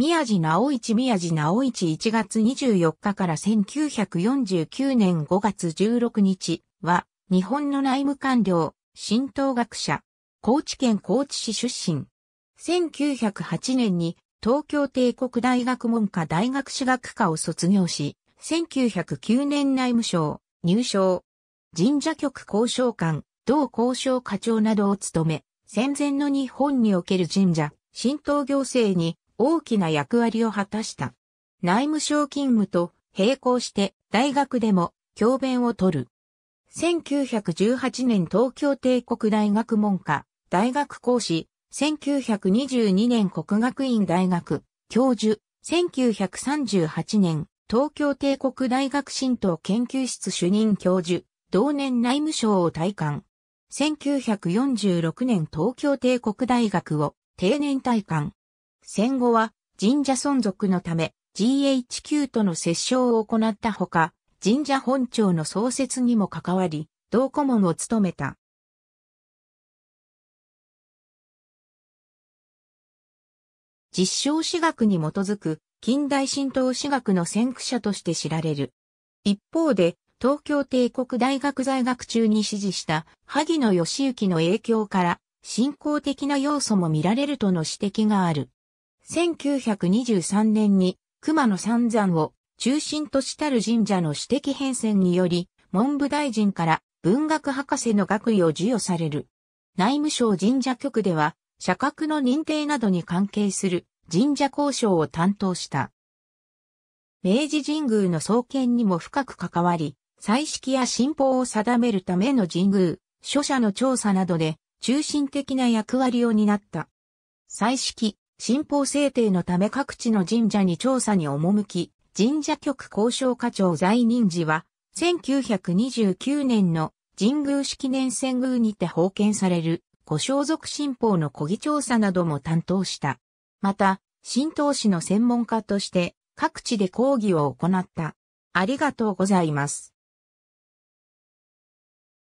宮地直一宮地直一1月24日から1949年5月16日は、日本の内務官僚、新東学者、高知県高知市出身。1908年に東京帝国大学文科大学士学科を卒業し、1909年内務省、入省、神社局交渉官、同交渉課長などを務め、戦前の日本における神社、神道行政に大きな役割を果たした。内務省勤務と並行して大学でも教鞭を取る。1918年東京帝国大学文科、大学講師、1922年国学院大学、教授、1938年東京帝国大学神道研究室主任教授、同年内務省を退官。1946年東京帝国大学を定年退官。戦後は神社存続のため GHQ との折衝を行ったほか、神社本庁の創設にも関わり、同顧問を務めた。実証私学に基づく近代神道私学の先駆者として知られる。一方で、東京帝国大学在学中に支持した萩野義行の影響から、信仰的な要素も見られるとの指摘がある。1923年に熊野三山を中心としたる神社の私的変遷により、文部大臣から文学博士の学位を授与される。内務省神社局では、社格の認定などに関係する神社交渉を担当した。明治神宮の創建にも深く関わり、彩色や信仰を定めるための神宮、書者の調査などで中心的な役割を担った。彩色、新法制定のため各地の神社に調査に赴き、神社局交渉課長在任時は、1929年の神宮式年遷宮にて封建される、ご装族新法の小議調査なども担当した。また、新党史の専門家として、各地で講義を行った。ありがとうございます。